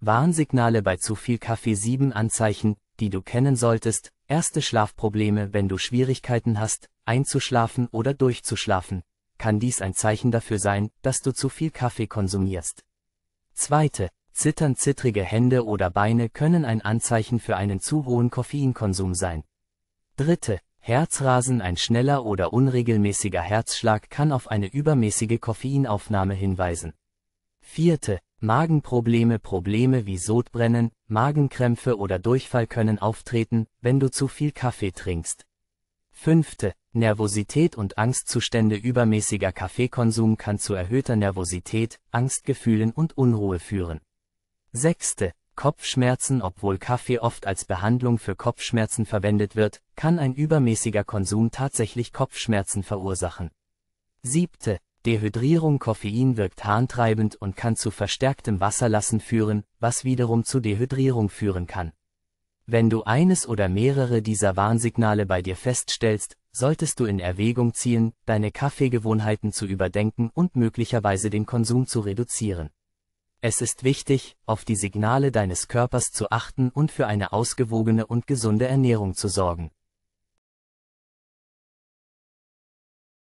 Warnsignale bei zu viel Kaffee 7 Anzeichen, die du kennen solltest, erste Schlafprobleme, wenn du Schwierigkeiten hast, einzuschlafen oder durchzuschlafen, kann dies ein Zeichen dafür sein, dass du zu viel Kaffee konsumierst. Zweite, zittern zittrige Hände oder Beine können ein Anzeichen für einen zu hohen Koffeinkonsum sein. Dritte, Herzrasen ein schneller oder unregelmäßiger Herzschlag kann auf eine übermäßige Koffeinaufnahme hinweisen. Vierte, Magenprobleme Probleme wie Sodbrennen, Magenkrämpfe oder Durchfall können auftreten, wenn du zu viel Kaffee trinkst. Fünfte, Nervosität und Angstzustände Übermäßiger Kaffeekonsum kann zu erhöhter Nervosität, Angstgefühlen und Unruhe führen. Sechste, Kopfschmerzen Obwohl Kaffee oft als Behandlung für Kopfschmerzen verwendet wird, kann ein übermäßiger Konsum tatsächlich Kopfschmerzen verursachen. Siebte, Dehydrierung Koffein wirkt harntreibend und kann zu verstärktem Wasserlassen führen, was wiederum zu Dehydrierung führen kann. Wenn du eines oder mehrere dieser Warnsignale bei dir feststellst, solltest du in Erwägung ziehen, deine Kaffeegewohnheiten zu überdenken und möglicherweise den Konsum zu reduzieren. Es ist wichtig, auf die Signale deines Körpers zu achten und für eine ausgewogene und gesunde Ernährung zu sorgen.